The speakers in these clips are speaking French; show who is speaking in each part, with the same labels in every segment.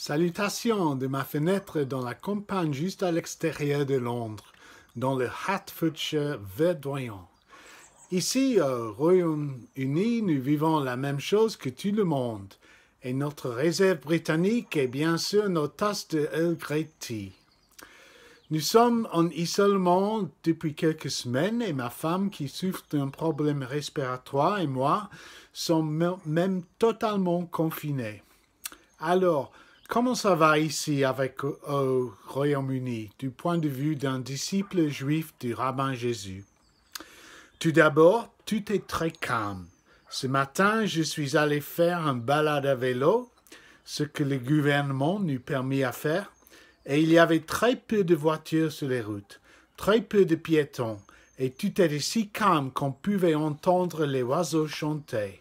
Speaker 1: Salutations de ma fenêtre dans la campagne juste à l'extérieur de Londres, dans le Hertfordshire verdoyant. Ici, au euh, Royaume-Uni, nous vivons la même chose que tout le monde, et notre réserve britannique est bien sûr nos tasses de Earl Grey Tea. Nous sommes en isolement depuis quelques semaines et ma femme qui souffre d'un problème respiratoire et moi sommes même totalement confinés. Alors, Comment ça va ici avec au euh, Royaume-Uni du point de vue d'un disciple juif du rabbin Jésus Tout d'abord, tout est très calme. Ce matin, je suis allé faire un balade à vélo, ce que le gouvernement nous permis à faire, et il y avait très peu de voitures sur les routes, très peu de piétons, et tout était si calme qu'on pouvait entendre les oiseaux chanter.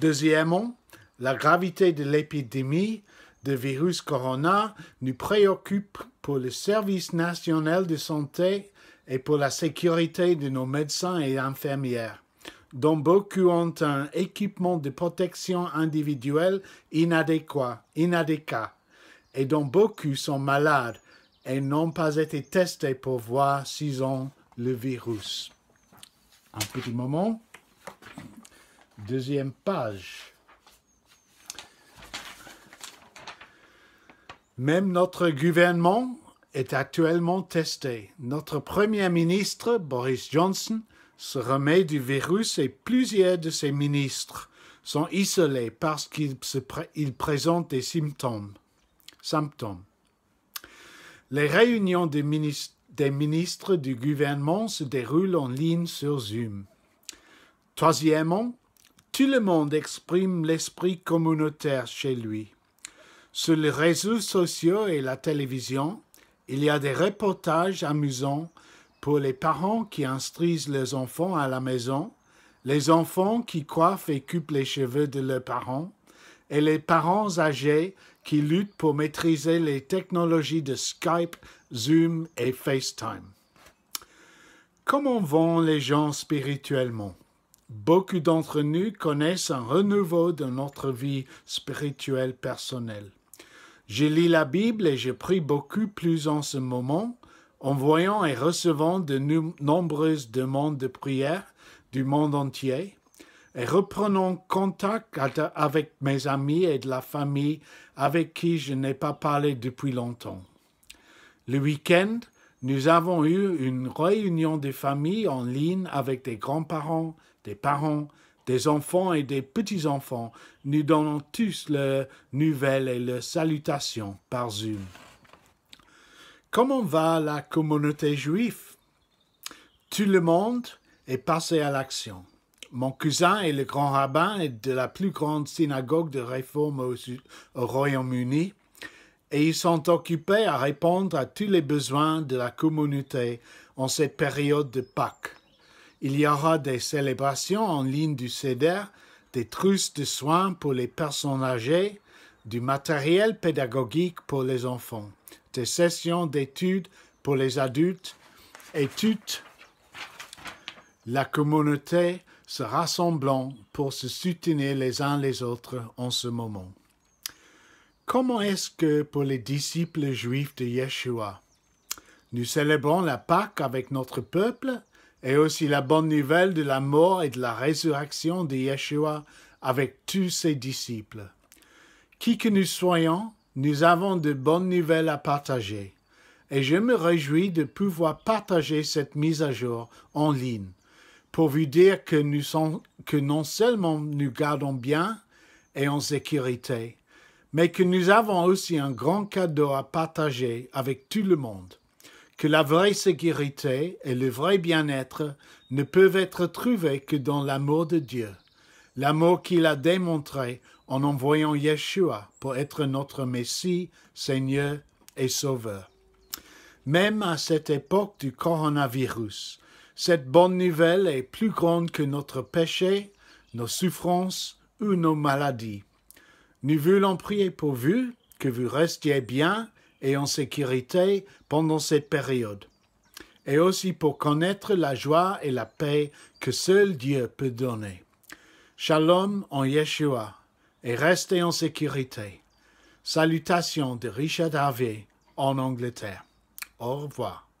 Speaker 1: Deuxièmement, la gravité de l'épidémie de virus corona nous préoccupe pour le service national de santé et pour la sécurité de nos médecins et infirmières, dont beaucoup ont un équipement de protection individuelle inadéquat, inadéquat, et dont beaucoup sont malades et n'ont pas été testés pour voir s'ils ont le virus. Un petit moment. Deuxième page. Même notre gouvernement est actuellement testé. Notre Premier ministre, Boris Johnson, se remet du virus et plusieurs de ses ministres sont isolés parce qu'ils présentent des symptômes. symptômes. Les réunions des ministres du gouvernement se déroulent en ligne sur Zoom. Troisièmement, tout le monde exprime l'esprit communautaire chez lui. Sur les réseaux sociaux et la télévision, il y a des reportages amusants pour les parents qui instruisent les enfants à la maison, les enfants qui coiffent et coupent les cheveux de leurs parents, et les parents âgés qui luttent pour maîtriser les technologies de Skype, Zoom et FaceTime. Comment vont les gens spirituellement Beaucoup d'entre nous connaissent un renouveau de notre vie spirituelle personnelle. Je lis la Bible et je prie beaucoup plus en ce moment, en voyant et recevant de nombreuses demandes de prière du monde entier, et reprenant contact avec mes amis et de la famille avec qui je n'ai pas parlé depuis longtemps. Le week-end, nous avons eu une réunion de famille en ligne avec des grands-parents, des parents, des enfants et des petits-enfants, nous donnons tous leurs nouvelles et leurs salutations par Zoom. Comment va la communauté juive Tout le monde est passé à l'action. Mon cousin est le grand rabbin de la plus grande synagogue de réforme au, au Royaume-Uni et ils sont occupés à répondre à tous les besoins de la communauté en cette période de Pâques. Il y aura des célébrations en ligne du CEDER, des trusses de soins pour les personnes âgées, du matériel pédagogique pour les enfants, des sessions d'études pour les adultes et toute la communauté se rassemblant pour se soutenir les uns les autres en ce moment. Comment est-ce que pour les disciples juifs de Yeshua, nous célébrons la Pâque avec notre peuple et aussi la bonne nouvelle de la mort et de la résurrection de Yeshua avec tous ses disciples. Qui que nous soyons, nous avons de bonnes nouvelles à partager, et je me réjouis de pouvoir partager cette mise à jour en ligne, pour vous dire que, que non seulement nous gardons bien et en sécurité, mais que nous avons aussi un grand cadeau à partager avec tout le monde que la vraie sécurité et le vrai bien-être ne peuvent être trouvés que dans l'amour de Dieu, l'amour qu'il a démontré en envoyant Yeshua pour être notre Messie, Seigneur et Sauveur. Même à cette époque du coronavirus, cette bonne nouvelle est plus grande que notre péché, nos souffrances ou nos maladies. Nous voulons prier pour vous, que vous restiez bien et en sécurité pendant cette période, et aussi pour connaître la joie et la paix que seul Dieu peut donner. Shalom en Yeshua, et restez en sécurité. Salutations de Richard Harvey en Angleterre. Au revoir.